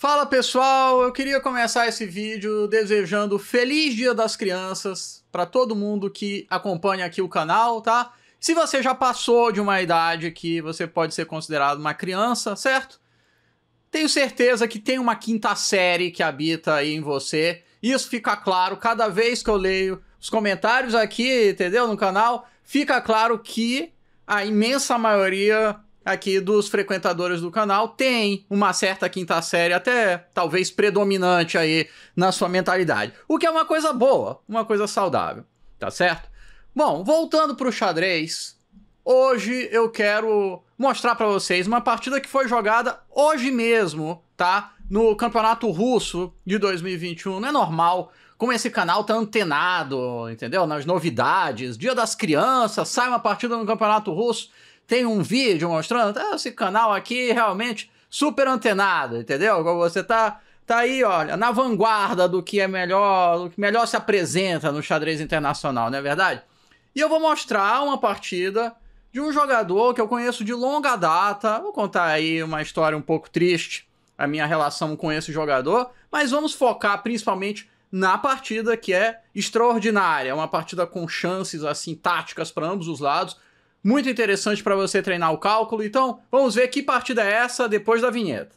Fala pessoal, eu queria começar esse vídeo desejando feliz Dia das Crianças para todo mundo que acompanha aqui o canal, tá? Se você já passou de uma idade que você pode ser considerado uma criança, certo? Tenho certeza que tem uma quinta série que habita aí em você. Isso fica claro cada vez que eu leio os comentários aqui, entendeu? No canal, fica claro que a imensa maioria aqui dos frequentadores do canal tem uma certa quinta série, até talvez predominante aí na sua mentalidade. O que é uma coisa boa, uma coisa saudável, tá certo? Bom, voltando para o xadrez, hoje eu quero mostrar para vocês uma partida que foi jogada hoje mesmo, tá? No Campeonato Russo de 2021. Não é normal como esse canal tá antenado, entendeu? Nas novidades, Dia das Crianças, sai uma partida no Campeonato Russo tem um vídeo mostrando, ah, esse canal aqui realmente super antenado, entendeu? Você tá, tá aí, olha, na vanguarda do que é melhor, do que melhor se apresenta no xadrez internacional, não é verdade? E eu vou mostrar uma partida de um jogador que eu conheço de longa data. Vou contar aí uma história um pouco triste, a minha relação com esse jogador, mas vamos focar principalmente na partida que é extraordinária, é uma partida com chances assim táticas para ambos os lados, muito interessante para você treinar o cálculo. Então, vamos ver que partida é essa depois da vinheta.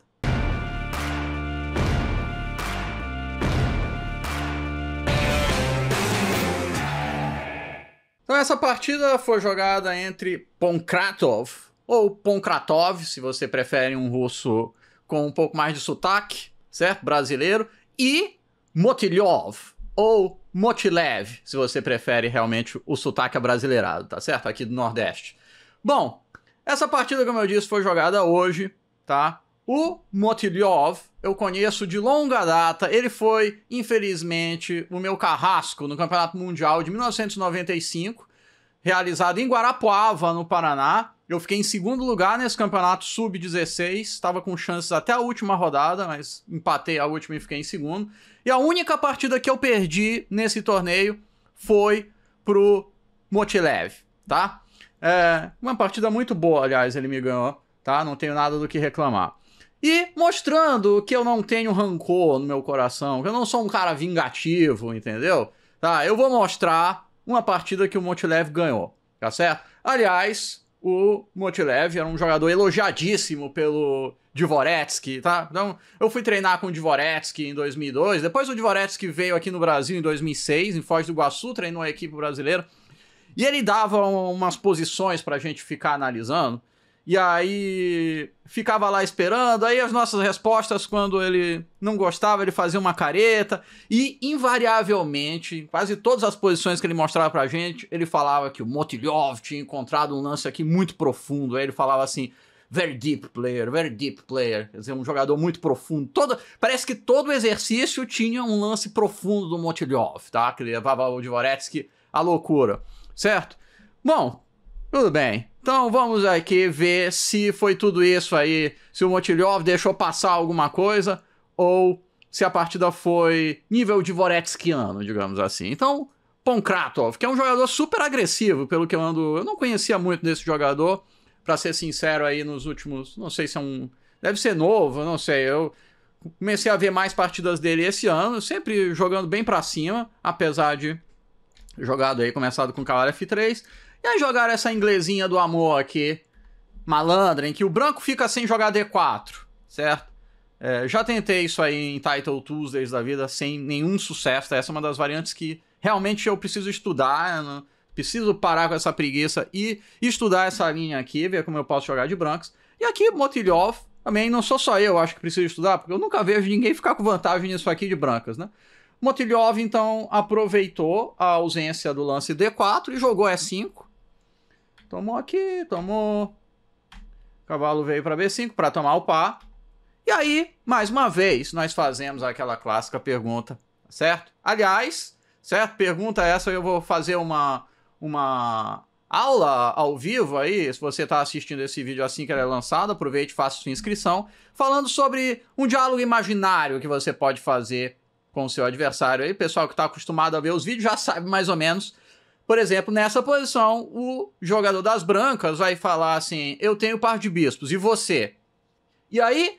Então, essa partida foi jogada entre Ponkratov, ou Ponkratov, se você prefere um russo com um pouco mais de sotaque, certo? Brasileiro, e Motilhov, ou Motilev, se você prefere realmente o sotaque brasileirado, tá certo? Aqui do Nordeste. Bom, essa partida, como eu disse, foi jogada hoje, tá? O Motilyov eu conheço de longa data. Ele foi, infelizmente, o meu carrasco no Campeonato Mundial de 1995 realizado em Guarapuava, no Paraná. Eu fiquei em segundo lugar nesse campeonato sub-16, estava com chances até a última rodada, mas empatei a última e fiquei em segundo. E a única partida que eu perdi nesse torneio foi pro Motilev, tá? É, uma partida muito boa, aliás, ele me ganhou, tá? Não tenho nada do que reclamar. E mostrando que eu não tenho rancor no meu coração, que eu não sou um cara vingativo, entendeu? Tá, eu vou mostrar uma partida que o Motilev ganhou, tá certo? Aliás, o Motilev era um jogador elogiadíssimo pelo Dvoretsky, tá? Então, eu fui treinar com o Dvoretsky em 2002, depois o Dvoretsky veio aqui no Brasil em 2006, em Foz do Iguaçu, treinou a equipe brasileira, e ele dava umas posições pra gente ficar analisando, e aí ficava lá esperando. Aí as nossas respostas, quando ele não gostava, ele fazia uma careta. E invariavelmente, em quase todas as posições que ele mostrava pra gente, ele falava que o Motilhov tinha encontrado um lance aqui muito profundo. Aí ele falava assim. Very deep player, very deep player. Quer dizer, um jogador muito profundo. Todo, parece que todo exercício tinha um lance profundo do Motilhov, tá? Que levava o Dvoretsky à loucura, certo? Bom, tudo bem. Então vamos aqui ver se foi tudo isso aí, se o Motilhov deixou passar alguma coisa ou se a partida foi nível de Voretskiano, digamos assim. Então, Ponkratov, que é um jogador super agressivo, pelo que eu ando, eu não conhecia muito desse jogador, para ser sincero aí nos últimos, não sei se é um, deve ser novo, não sei, eu comecei a ver mais partidas dele esse ano, sempre jogando bem para cima, apesar de jogado aí começado com cavalo F3, e aí jogaram essa inglesinha do amor aqui, malandra, em que o branco fica sem jogar D4, certo? É, já tentei isso aí em Title Tuesdays da vida sem nenhum sucesso. Essa é uma das variantes que realmente eu preciso estudar. preciso parar com essa preguiça e estudar essa linha aqui, ver como eu posso jogar de brancos. E aqui, Motilyov, também não sou só eu, acho que preciso estudar, porque eu nunca vejo ninguém ficar com vantagem nisso aqui de brancas, né? Motilhov, então, aproveitou a ausência do lance D4 e jogou E5. Tomou aqui, tomou. Cavalo veio para B5 para tomar o par. E aí, mais uma vez, nós fazemos aquela clássica pergunta, certo? Aliás, certo? Pergunta essa eu vou fazer uma uma aula ao vivo aí, se você está assistindo esse vídeo assim que ele é lançado, aproveite e faça sua inscrição, falando sobre um diálogo imaginário que você pode fazer com o seu adversário aí. Pessoal que está acostumado a ver os vídeos já sabe mais ou menos por exemplo, nessa posição, o jogador das brancas vai falar assim: eu tenho par de bispos, e você? E aí,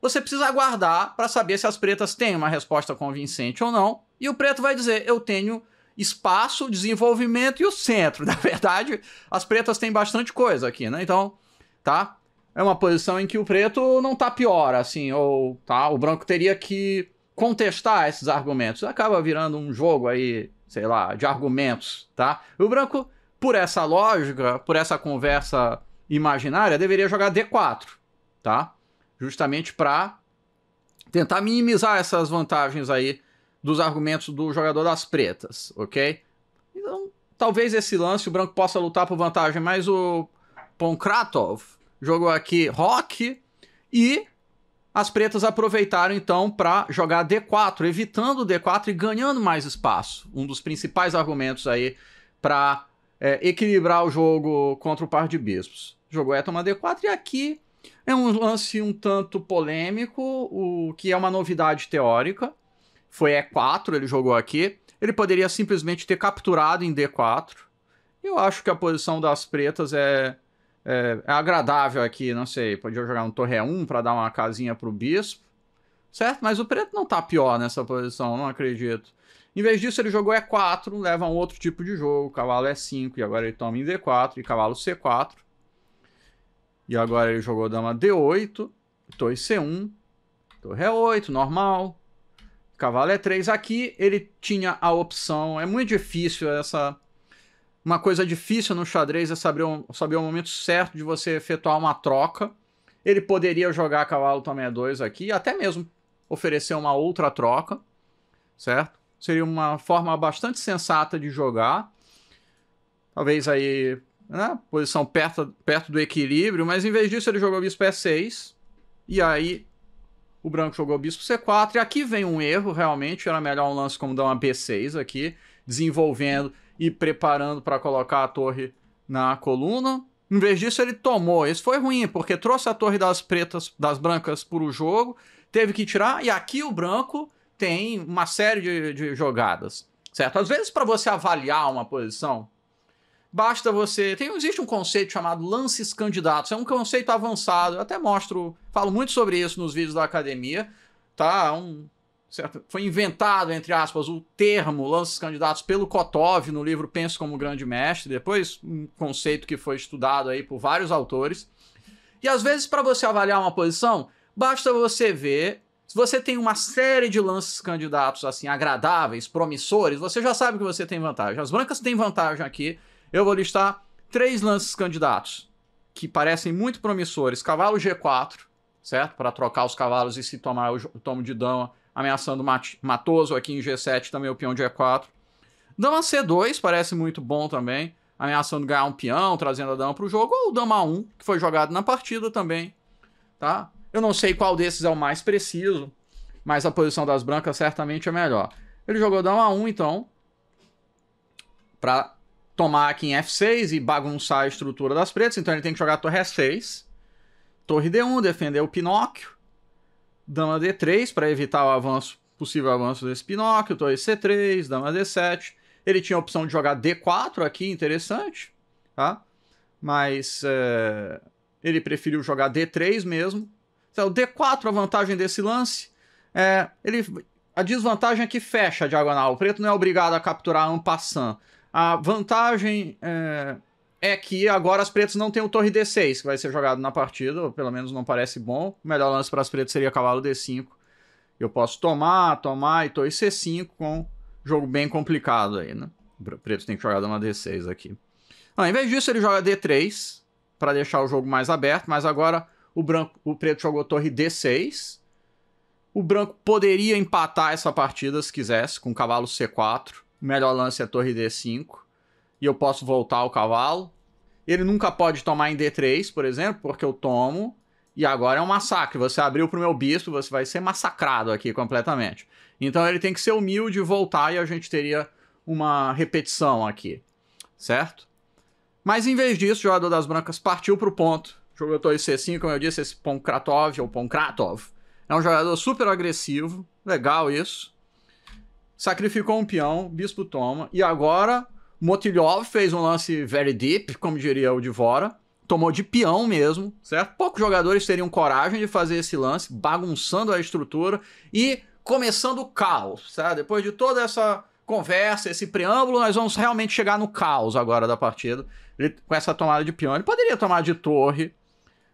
você precisa aguardar para saber se as pretas têm uma resposta convincente ou não. E o preto vai dizer: eu tenho espaço, desenvolvimento e o centro. Na verdade, as pretas têm bastante coisa aqui, né? Então, tá? É uma posição em que o preto não tá pior, assim, ou tá? O branco teria que contestar esses argumentos. Acaba virando um jogo aí sei lá, de argumentos, tá? E o branco, por essa lógica, por essa conversa imaginária, deveria jogar D4, tá? Justamente para tentar minimizar essas vantagens aí dos argumentos do jogador das pretas, ok? Então, talvez esse lance o branco possa lutar por vantagem, mas o Ponkratov jogou aqui rock e as pretas aproveitaram então para jogar D4, evitando o D4 e ganhando mais espaço. Um dos principais argumentos aí para é, equilibrar o jogo contra o par de bispos. Jogou é tomar D4 e aqui é um lance um tanto polêmico, o que é uma novidade teórica. Foi E4, ele jogou aqui. Ele poderia simplesmente ter capturado em D4. Eu acho que a posição das pretas é é, é agradável aqui, não sei, podia jogar um Torre 1 para dar uma casinha pro Bispo, certo? Mas o preto não tá pior nessa posição, não acredito. Em vez disso, ele jogou E4, leva um outro tipo de jogo, cavalo E5, e agora ele toma em D4, e cavalo C4. E agora ele jogou dama D8, torre C1, torre E8, normal, cavalo E3. Aqui ele tinha a opção, é muito difícil essa uma coisa difícil no xadrez é saber, um, saber o momento certo de você efetuar uma troca. Ele poderia jogar cavalo também a 2 aqui, até mesmo oferecer uma outra troca, certo? Seria uma forma bastante sensata de jogar. Talvez aí, né, posição perto, perto do equilíbrio, mas em vez disso ele jogou bispo E6, e aí o branco jogou bispo C4, e aqui vem um erro, realmente, era melhor um lance como dar uma B6 aqui, desenvolvendo e preparando para colocar a torre na coluna. Em vez disso, ele tomou. Isso foi ruim, porque trouxe a torre das pretas, das brancas para o jogo, teve que tirar, e aqui o branco tem uma série de, de jogadas, certo? Às vezes, para você avaliar uma posição, basta você. Tem, existe um conceito chamado lances candidatos, é um conceito avançado, eu até mostro, falo muito sobre isso nos vídeos da academia, tá? É um, certo? foi inventado, entre aspas, o termo lances candidatos pelo Kotov no livro Penso como Grande Mestre, depois um conceito que foi estudado aí por vários autores. E às vezes, para você avaliar uma posição, basta você ver. Se você tem uma série de lances candidatos assim agradáveis, promissores, você já sabe que você tem vantagem. As brancas têm vantagem aqui. Eu vou listar três lances candidatos que parecem muito promissores: cavalo G4, certo? Para trocar os cavalos e se tomar o tomo de dama ameaçando Mat Matoso aqui em G7, também o peão de E4. Dama C2 parece muito bom também, ameaçando ganhar um peão, trazendo a dama para o jogo, ou dama 1, que foi jogado na partida também, tá? Eu não sei qual desses é o mais preciso, mas a posição das brancas certamente é melhor. Ele jogou dama 1, então, para tomar aqui em F6 e bagunçar a estrutura das pretas, então ele tem que jogar torre E6, torre D1, defender o Pinóquio, dama D3 para evitar o avanço, possível avanço desse Pinóquio, torre C3, dama D7. Ele tinha a opção de jogar D4 aqui, interessante, tá? Mas é, ele preferiu jogar D3 mesmo. Então, o D4, a vantagem desse lance, é, ele, a desvantagem é que fecha a diagonal. O preto não é obrigado a capturar a um passant. A vantagem é, é que agora as pretas não tem o torre D6, que vai ser jogado na partida, ou pelo menos não parece bom. O melhor lance para as pretas seria cavalo D5. Eu posso tomar, tomar e torre C5 com jogo bem complicado aí, né? O preto tem que jogar uma D6 aqui. Ao invés disso, ele joga D3 para deixar o jogo mais aberto, mas agora o branco, o preto jogou torre D6. O branco poderia empatar essa partida se quisesse, com cavalo C4. O melhor lance é torre D5 e eu posso voltar ao cavalo. Ele nunca pode tomar em D3, por exemplo, porque eu tomo. E agora é um massacre. Você abriu pro meu bispo, você vai ser massacrado aqui completamente. Então ele tem que ser humilde e voltar e a gente teria uma repetição aqui. Certo? Mas em vez disso, o jogador das brancas partiu pro ponto. Jogou dois C5, como eu disse, esse Ponkratov ou Ponkratov. É um jogador super agressivo. Legal isso. Sacrificou um peão, bispo toma. E agora Motilhov fez um lance very deep, como diria o Divora. Tomou de peão mesmo, certo? Poucos jogadores teriam coragem de fazer esse lance, bagunçando a estrutura e começando o caos, sabe? Depois de toda essa conversa, esse preâmbulo, nós vamos realmente chegar no caos agora da partida. Ele, com essa tomada de peão, ele poderia tomar de torre,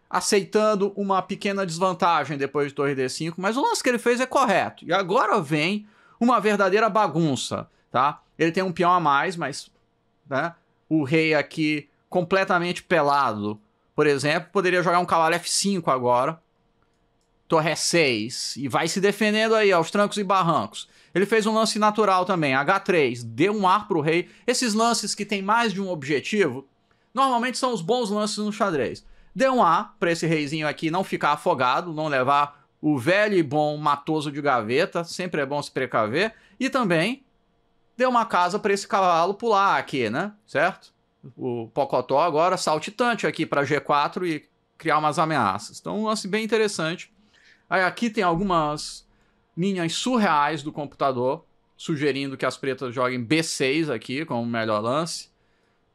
aceitando uma pequena desvantagem depois de torre D5, mas o lance que ele fez é correto. E agora vem uma verdadeira bagunça, tá? Ele tem um peão a mais, mas né? O rei aqui completamente pelado, por exemplo, poderia jogar um cavalo F5 agora, torre E6, e vai se defendendo aí aos trancos e barrancos. Ele fez um lance natural também, H3, deu um ar pro rei. Esses lances que tem mais de um objetivo, normalmente são os bons lances no xadrez. Deu um ar para esse reizinho aqui não ficar afogado, não levar o velho e bom matoso de gaveta, sempre é bom se precaver, e também deu uma casa para esse cavalo pular aqui, né? Certo? O Pocotó agora saltitante aqui para G4 e criar umas ameaças. Então, lance assim, bem interessante. Aí aqui tem algumas linhas surreais do computador sugerindo que as pretas joguem B6 aqui como melhor lance.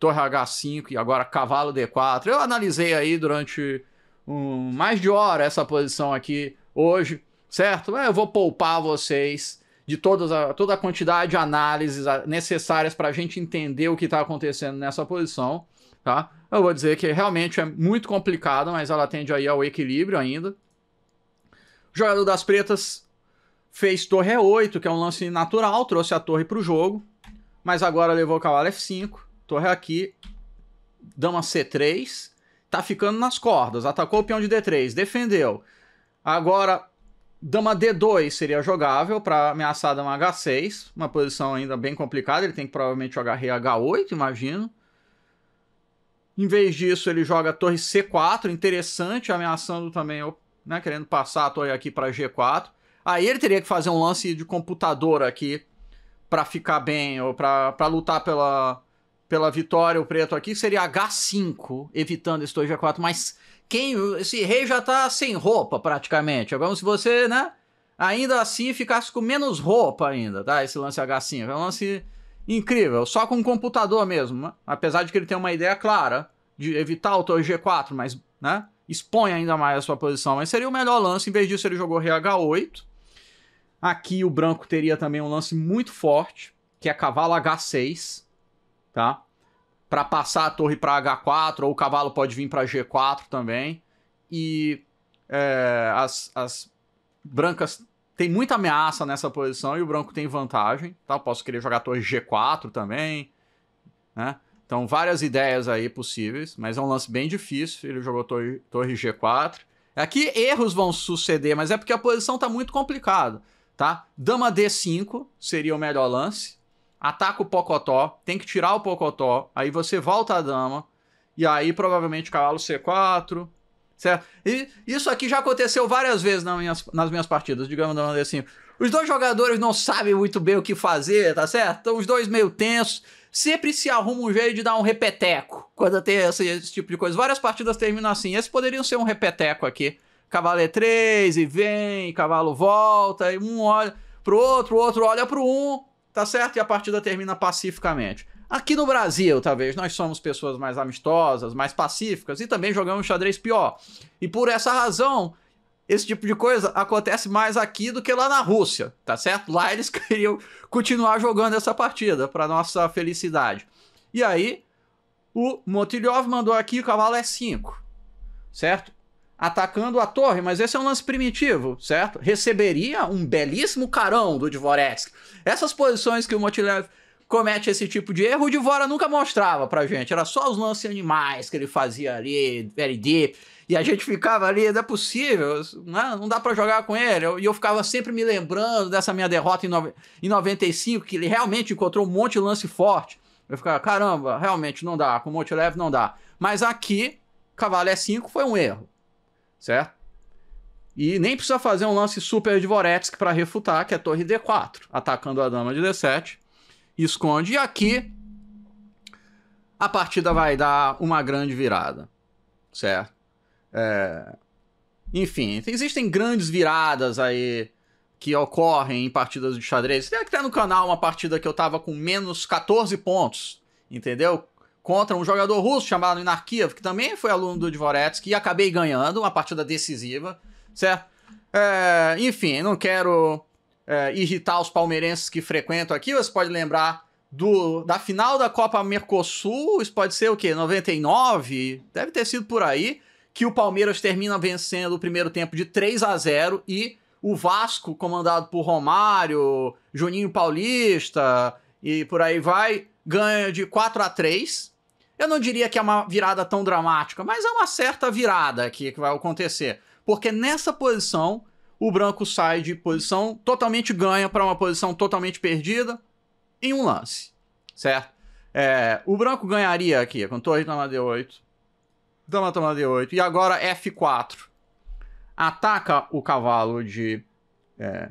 Torre H5 e agora cavalo D4. Eu analisei aí durante um, mais de hora essa posição aqui hoje, certo? É, eu vou poupar vocês de todas a, toda a quantidade de análises necessárias para a gente entender o que está acontecendo nessa posição, tá? Eu vou dizer que realmente é muito complicada, mas ela tende aí ao equilíbrio ainda. O jogador das pretas fez torre E8, que é um lance natural, trouxe a torre para o jogo, mas agora levou o cavalo F5, torre aqui, dama C3, tá ficando nas cordas, atacou o peão de D3, defendeu. Agora Dama D2 seria jogável para ameaçar dama H6, uma posição ainda bem complicada, ele tem que provavelmente jogar rei H8, imagino. Em vez disso, ele joga torre C4, interessante, ameaçando também, né, querendo passar a torre aqui para G4. Aí ele teria que fazer um lance de computador aqui para ficar bem ou para lutar pela pela vitória o preto aqui, seria H5, evitando esse 2G4, mas quem esse rei já tá sem roupa praticamente. É como se você, né? Ainda assim ficasse com menos roupa ainda, tá? Esse lance H5 é um lance incrível, só com um computador mesmo, né? apesar de que ele tem uma ideia clara de evitar o torre G4, mas, né? Expõe ainda mais a sua posição, mas seria o melhor lance. Em vez disso, ele jogou rei H8. Aqui o branco teria também um lance muito forte, que é cavalo H6, tá? para passar a torre para H4, ou o cavalo pode vir para G4 também. E é, as, as brancas tem muita ameaça nessa posição e o branco tem vantagem, tá? posso querer jogar torre G4 também, né? Então, várias ideias aí possíveis, mas é um lance bem difícil. Ele jogou torre, torre G4. Aqui é erros vão suceder, mas é porque a posição está muito complicada, tá? Dama D5 seria o melhor lance, ataca o Pocotó, tem que tirar o Pocotó, aí você volta a dama, e aí provavelmente cavalo C4, certo? E isso aqui já aconteceu várias vezes nas minhas, nas minhas partidas, digamos assim. Os dois jogadores não sabem muito bem o que fazer, tá certo? Estão os dois meio tensos. Sempre se arruma um jeito de dar um repeteco quando tem esse, esse tipo de coisa. Várias partidas terminam assim. Esse poderia ser um repeteco aqui. Cavalo E3 é e vem, cavalo volta, e um olha pro outro, o outro olha pro um, tá certo? E a partida termina pacificamente. Aqui no Brasil, talvez, nós somos pessoas mais amistosas, mais pacíficas e também jogamos xadrez pior. E por essa razão, esse tipo de coisa acontece mais aqui do que lá na Rússia, tá certo? Lá eles queriam continuar jogando essa partida, para nossa felicidade. E aí, o Motilhov mandou aqui, o cavalo é 5, certo? atacando a torre, mas esse é um lance primitivo, certo? Receberia um belíssimo carão do Dvoresk. Essas posições que o Motilev comete esse tipo de erro, o Divora nunca mostrava pra gente. Era só os lances animais que ele fazia ali, very deep. E a gente ficava ali, não é possível, né? não dá para jogar com ele. E eu ficava sempre me lembrando dessa minha derrota em, no... em 95, que ele realmente encontrou um monte de lance forte. Eu ficava, caramba, realmente não dá, com o Monte não dá. Mas aqui, Cavalo é 5 foi um erro certo? E nem precisa fazer um lance super de Voretsky para refutar, que é torre D4, atacando a dama de D7, esconde. E aqui a partida vai dar uma grande virada, certo? É... Enfim, existem grandes viradas aí que ocorrem em partidas de xadrez. Tem até no canal uma partida que eu tava com menos 14 pontos, entendeu? contra um jogador russo chamado Inarkiev, que também foi aluno do Dvoretsky, e acabei ganhando uma partida decisiva, certo? É, enfim, não quero é, irritar os palmeirenses que frequentam aqui, você pode lembrar do, da final da Copa Mercosul, isso pode ser o quê? 99? Deve ter sido por aí, que o Palmeiras termina vencendo o primeiro tempo de 3 a 0 e o Vasco, comandado por Romário, Juninho Paulista e por aí vai, ganha de 4 a 3 eu não diria que é uma virada tão dramática, mas é uma certa virada aqui que vai acontecer. Porque nessa posição, o branco sai de posição totalmente ganha para uma posição totalmente perdida em um lance, certo? É, o branco ganharia aqui com torre dama d8, dama toma d8 e agora f4. Ataca o cavalo de é,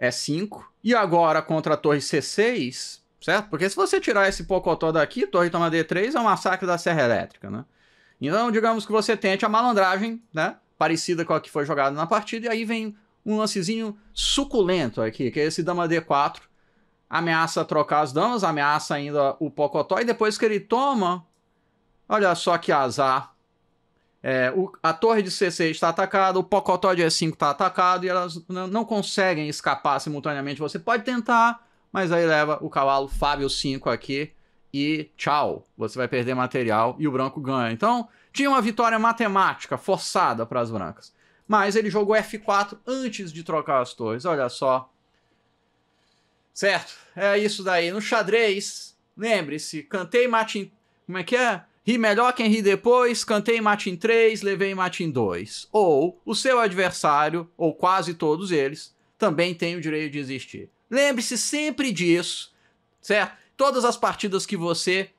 e5 e agora contra a torre c6 certo? Porque se você tirar esse pocotó daqui, torre toma D3 é um massacre da Serra Elétrica, né? Então, digamos que você tente a malandragem, né? Parecida com a que foi jogada na partida, e aí vem um lancezinho suculento aqui, que é esse dama D4, ameaça trocar as damas, ameaça ainda o pocotó, e depois que ele toma, olha só que azar, é, o, a torre de C6 está atacada, o Pocotó de E5 está atacado e elas não conseguem escapar simultaneamente. Você pode tentar, mas aí leva o cavalo Fábio 5 aqui e tchau, você vai perder material e o branco ganha. Então, tinha uma vitória matemática forçada para as brancas. Mas ele jogou F4 antes de trocar as torres, olha só. Certo? É isso daí. No xadrez, lembre-se, cantei mate em... Como é que é? Ri melhor quem ri depois, cantei mate em 3, levei mate em 2. Ou o seu adversário, ou quase todos eles, também tem o direito de existir. Lembre-se sempre disso, certo? Todas as partidas que você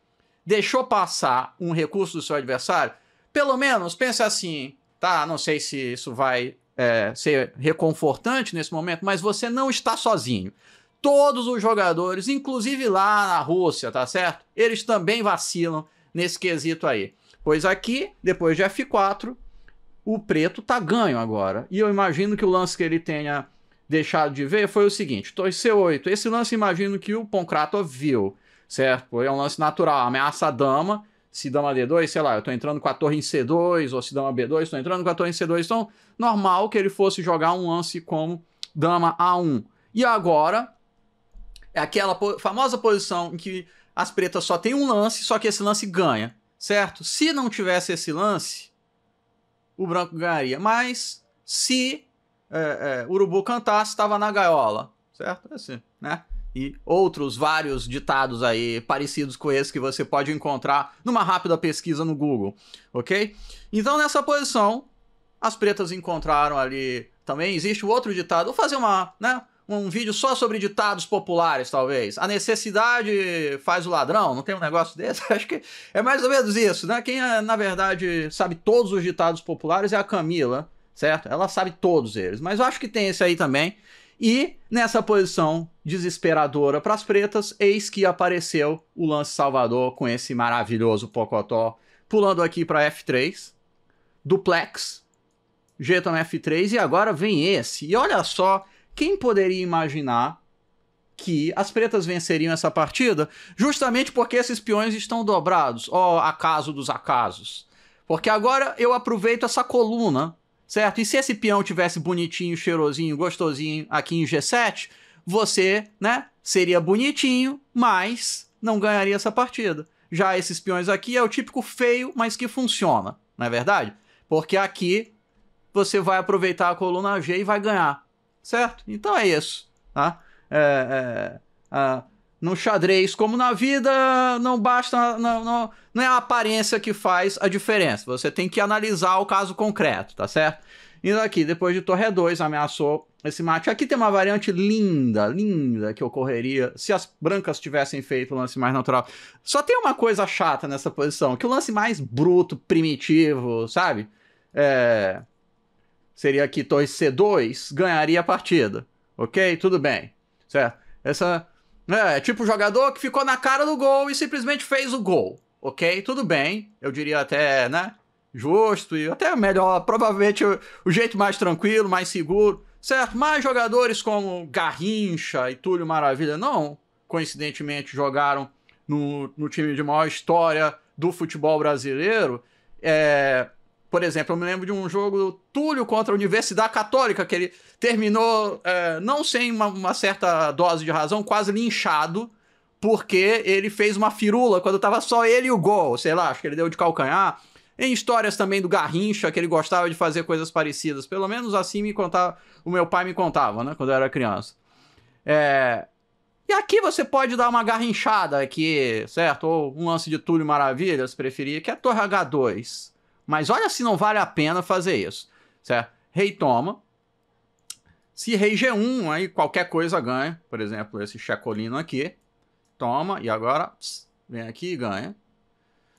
deixou passar um recurso do seu adversário, pelo menos pense assim, tá? Não sei se isso vai é, ser reconfortante nesse momento, mas você não está sozinho. Todos os jogadores, inclusive lá na Rússia, tá certo? Eles também vacilam nesse quesito aí. Pois aqui, depois de F4, o preto tá ganho agora. E eu imagino que o lance que ele tenha deixado de ver foi o seguinte: torceu 8. Esse lance, imagino que o Poncrato viu, certo? É um lance natural, ameaça a dama. Se dama D2, sei lá, eu tô entrando com a torre em C2, ou se dama B2, tô entrando com a torre em C2. Então, normal que ele fosse jogar um lance como dama A1. E agora, é aquela po famosa posição em que as pretas só tem um lance, só que esse lance ganha, certo? Se não tivesse esse lance, o branco ganharia. Mas, se é, é, urubu cantasse, estava na gaiola, certo? É assim, né? E outros vários ditados aí parecidos com esse que você pode encontrar numa rápida pesquisa no Google, ok? Então nessa posição, as pretas encontraram ali também existe outro ditado. Vou fazer uma, né, um vídeo só sobre ditados populares, talvez. A necessidade faz o ladrão, não tem um negócio desse? Acho que é mais ou menos isso, né? Quem, é, na verdade, sabe todos os ditados populares é a Camila, certo? Ela sabe todos eles, mas eu acho que tem esse aí também. E nessa posição desesperadora para as pretas, eis que apareceu o lance Salvador com esse maravilhoso Pocotó, pulando aqui para F3, duplex, no F3 e agora vem esse. E olha só, quem poderia imaginar que as pretas venceriam essa partida justamente porque esses peões estão dobrados, ó, oh, acaso dos acasos. Porque agora eu aproveito essa coluna certo? E se esse peão tivesse bonitinho, cheirosinho, gostosinho aqui em G7, você, né, seria bonitinho, mas não ganharia essa partida. Já esses peões aqui é o típico feio, mas que funciona, não é verdade? Porque aqui você vai aproveitar a coluna G e vai ganhar, certo? Então é isso, tá? É, é, no xadrez, como na vida, não basta. Não, não, não é a aparência que faz a diferença. Você tem que analisar o caso concreto, tá certo? E aqui, depois de Torre 2, ameaçou esse mate. Aqui tem uma variante linda, linda que ocorreria se as brancas tivessem feito o lance mais natural. Só tem uma coisa chata nessa posição, que o lance mais bruto, primitivo, sabe? É... Seria aqui Torre C2, ganharia a partida. Ok? Tudo bem. Certo? Essa é, é, tipo jogador que ficou na cara do gol e simplesmente fez o gol. Ok, tudo bem. Eu diria até, né? Justo e até melhor, provavelmente o, o jeito mais tranquilo, mais seguro, certo? Mas jogadores como Garrincha e Túlio Maravilha não, coincidentemente, jogaram no, no time de maior história do futebol brasileiro. É, por exemplo, eu me lembro de um jogo do Túlio contra a Universidade Católica, que ele terminou, é, não sem uma, uma, certa dose de razão, quase linchado, porque ele fez uma firula quando tava só ele e o gol, sei lá, acho que ele deu de calcanhar. Em histórias também do Garrincha, que ele gostava de fazer coisas parecidas. Pelo menos assim me contava, o meu pai me contava, né, quando eu era criança. É, e aqui você pode dar uma garrinchada aqui, certo? Ou um lance de Túlio Maravilha, se preferir, que é a Torre H2. Mas olha se não vale a pena fazer isso, certo? Rei toma. Se rei G1, aí qualquer coisa ganha. Por exemplo, esse chacolino aqui. Toma, e agora pss, vem aqui e ganha.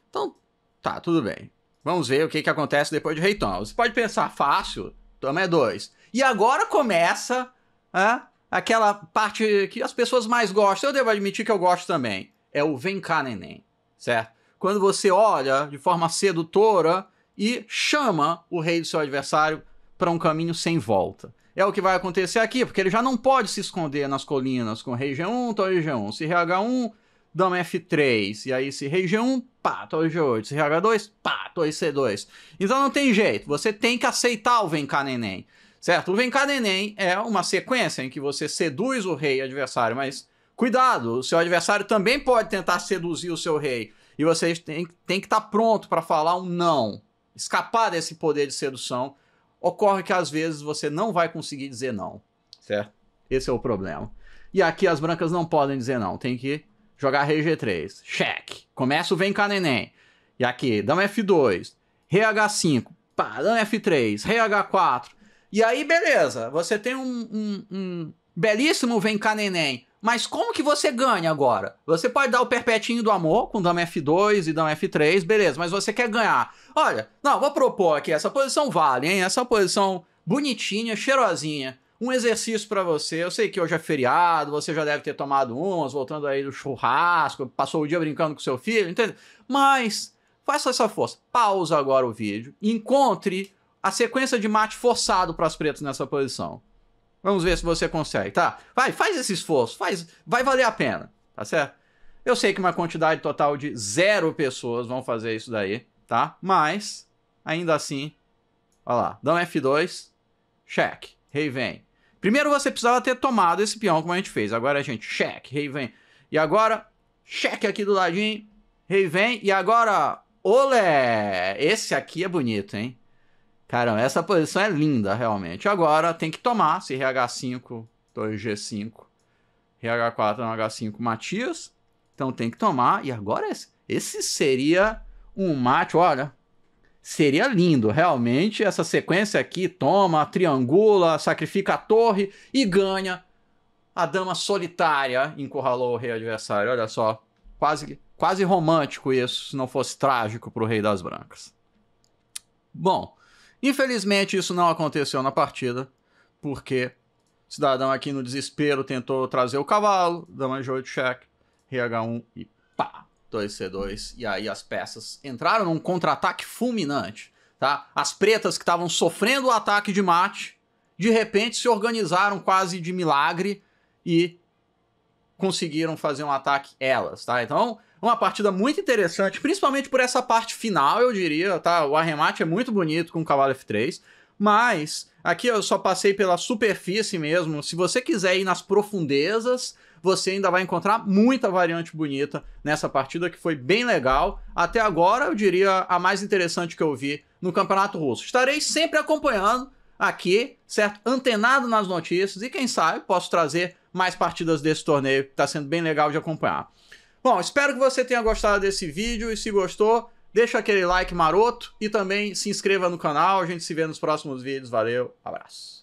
Então, tá, tudo bem. Vamos ver o que, que acontece depois de rei toma. Você pode pensar, fácil, toma é 2. E agora começa é, aquela parte que as pessoas mais gostam. Eu devo admitir que eu gosto também. É o vem cá, neném, certo? Quando você olha de forma sedutora e chama o rei do seu adversário para um caminho sem volta. É o que vai acontecer aqui, porque ele já não pode se esconder nas colinas com rei G1, torre G1, se RH1, dama F3, e aí se rei G1, pá, torre G8, se RH2, pá, torre C2. Então não tem jeito, você tem que aceitar o vem cá neném, certo? O vem cá neném é uma sequência em que você seduz o rei adversário, mas cuidado, o seu adversário também pode tentar seduzir o seu rei, e você tem, tem que estar tá pronto para falar um não, escapar desse poder de sedução, ocorre que às vezes você não vai conseguir dizer não. Certo? Esse é o problema. E aqui as brancas não podem dizer não, tem que jogar rei G3. Cheque. Começa o vem cá neném. E aqui, dama F2, rei H5, pá, dama F3, rei H4. E aí, beleza, você tem um, um, um belíssimo vem cá neném mas como que você ganha agora? Você pode dar o perpetinho do amor com Dama F2 e Dama F3, beleza, mas você quer ganhar. Olha, não, vou propor aqui, essa posição vale, hein? Essa posição bonitinha, cheirosinha. Um exercício para você. Eu sei que hoje é feriado, você já deve ter tomado umas, voltando aí do churrasco, passou o dia brincando com seu filho, entende? Mas faça essa força. Pausa agora o vídeo, encontre a sequência de mate forçado para as pretas nessa posição. Vamos ver se você consegue, tá? Vai, faz esse esforço, faz, vai valer a pena, tá certo? Eu sei que uma quantidade total de zero pessoas vão fazer isso daí, tá? Mas, ainda assim, olha lá, dá um F2, check, rei vem. Primeiro você precisava ter tomado esse peão como a gente fez, agora a gente check, rei vem. E agora, check aqui do ladinho, rei vem, e agora, olé! Esse aqui é bonito, hein? Caramba, essa posição é linda, realmente. Agora tem que tomar se RH5, 2G5, RH4 no H5 Matias. Então tem que tomar. E agora esse, esse seria um mate, olha. Seria lindo, realmente, essa sequência aqui. Toma, triangula, sacrifica a torre e ganha. A dama solitária encurralou o rei adversário. Olha só, quase, quase romântico isso, se não fosse trágico para o rei das brancas. Bom, Infelizmente, isso não aconteceu na partida, porque o cidadão aqui no desespero tentou trazer o cavalo, dama jogo de cheque, RH1 e pá, 2C2. E aí as peças entraram num contra-ataque fulminante, tá? As pretas que estavam sofrendo o ataque de mate, de repente se organizaram quase de milagre e conseguiram fazer um ataque elas, tá? Então, uma partida muito interessante, principalmente por essa parte final, eu diria, tá? O arremate é muito bonito com o cavalo F3, mas aqui eu só passei pela superfície mesmo. Se você quiser ir nas profundezas, você ainda vai encontrar muita variante bonita nessa partida que foi bem legal. Até agora, eu diria a mais interessante que eu vi no Campeonato Russo. Estarei sempre acompanhando aqui, certo? Antenado nas notícias e quem sabe posso trazer mais partidas desse torneio que está sendo bem legal de acompanhar. Bom, espero que você tenha gostado desse vídeo e se gostou, deixa aquele like maroto e também se inscreva no canal. A gente se vê nos próximos vídeos. Valeu, abraço.